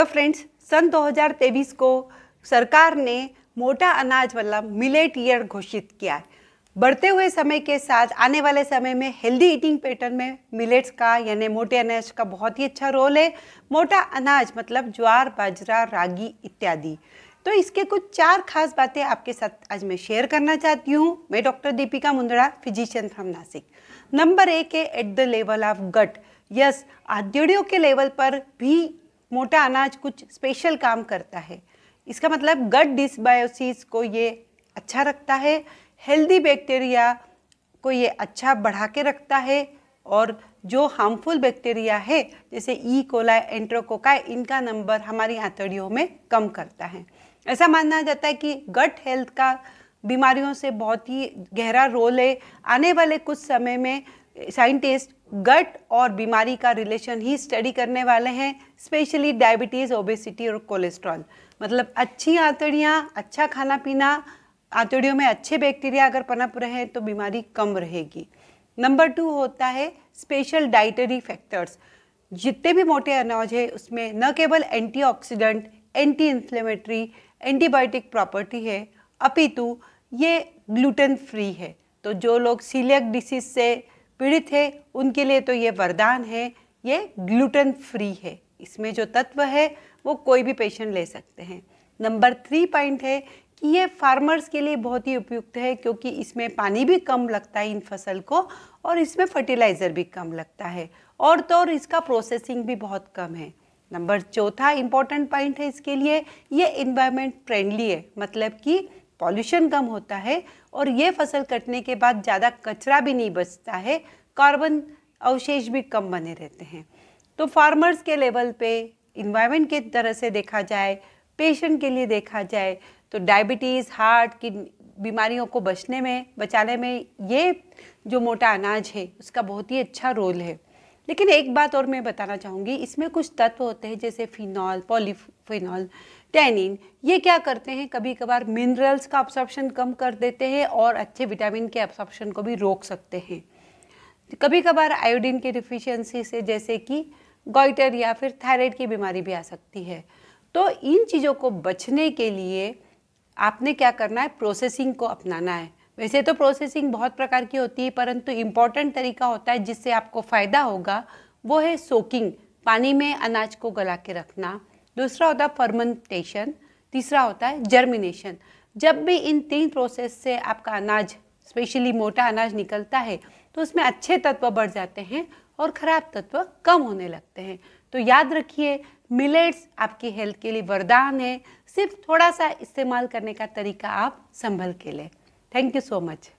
तो फ्रेंड्स सन 2023 को सरकार ने मोटा अनाज वाला मिलेट ईयर घोषित किया है बढ़ते हुए समय के साथ आने वाले समय में हेल्दी ईटिंग पैटर्न में मिलेट्स का यानी मोटे अनाज का बहुत ही अच्छा रोल है मोटा अनाज मतलब ज्वार बाजरा रागी इत्यादि तो इसके कुछ चार खास बातें आपके साथ आज मैं शेयर करना चाहती हूँ मैं doctor Deepika Mundada physician from Nashik number एक है at the level of gut yes आद्योड़ियों के लेवल पर भी मोटा अनाज कुछ स्पेशल काम करता है इसका मतलब गट डिसबायोसिस को ये अच्छा रखता है हेल्दी बैक्टीरिया को ये अच्छा बढ़ा के रखता है और जो हार्मफुल बैक्टीरिया है जैसे ई कोला एंट्रोकोका इनका नंबर हमारी आंतड़ियों में कम करता है ऐसा माना जाता है कि गट हेल्थ का बीमारियों से बहुत ही गहरा रोल है आने वाले कुछ समय में साइंटिस्ट गट और बीमारी का रिलेशन ही स्टडी करने वाले हैं स्पेशली डायबिटीज़ ओबेसिटी और कोलेस्ट्रॉल मतलब अच्छी आंतड़ियाँ अच्छा खाना पीना आंतड़ियों में अच्छे बैक्टीरिया अगर पनप रहे हैं तो बीमारी कम रहेगी नंबर टू होता है स्पेशल डाइटरी फैक्टर्स जितने भी मोटे अनाज है उसमें न केवल antioxidant anti inflammatory antibiotic property है अपितु ये ग्लूटेन फ्री है तो जो लोग सीलियक डिसीज से पीड़ित है उनके लिए तो ये वरदान है ये ग्लूटन फ्री है इसमें जो तत्व है वो कोई भी पेशेंट ले सकते हैं नंबर थ्री पॉइंट है कि ये फार्मर्स के लिए बहुत ही उपयुक्त है क्योंकि इसमें पानी भी कम लगता है इन फसल को और इसमें फर्टिलाइज़र भी कम लगता है और तो और इसका प्रोसेसिंग भी बहुत कम है नंबर चौथा इम्पॉर्टेंट पॉइंट है इसके लिए ये इन्वायरमेंट फ्रेंडली है मतलब कि पॉल्यूशन कम होता है और ये फसल कटने के बाद ज़्यादा कचरा भी नहीं बचता है कार्बन अवशेष भी कम बने रहते हैं तो फार्मर्स के लेवल पे इन्वायरमेंट के तरह से देखा जाए पेशेंट के लिए देखा जाए तो डायबिटीज़ हार्ट की बीमारियों को बचने में बचाने में ये जो मोटा अनाज है उसका बहुत ही अच्छा रोल है लेकिन एक बात और मैं बताना चाहूँगी इसमें कुछ तत्व होते हैं जैसे फिनॉल पॉलीफिनॉल टैनिन ये क्या करते हैं कभी कभार मिनरल्स का अब्सॉर्प्शन कम कर देते हैं और अच्छे विटामिन के अब्सॉर्प्शन को भी रोक सकते हैं कभी कभार आयोडीन की डिफिशियंसी से जैसे कि गोइटर या फिर थायराइड की बीमारी भी आ सकती है तो इन चीज़ों को बचने के लिए आपने क्या करना है प्रोसेसिंग को अपनाना है वैसे तो प्रोसेसिंग बहुत प्रकार की होती है परंतु इम्पॉर्टेंट तरीका होता है जिससे आपको फ़ायदा होगा वो है सोकिंग पानी में अनाज को गला के रखना दूसरा होता है फर्मेंटेशन तीसरा होता है जर्मिनेशन जब भी इन तीन प्रोसेस से आपका अनाज स्पेशली मोटा अनाज निकलता है तो उसमें अच्छे तत्व बढ़ जाते हैं और ख़राब तत्व कम होने लगते हैं तो याद रखिए मिलेट्स आपकी हेल्थ के लिए वरदान है सिर्फ थोड़ा सा इस्तेमाल करने का तरीका आप संभल के लें Thank you so much.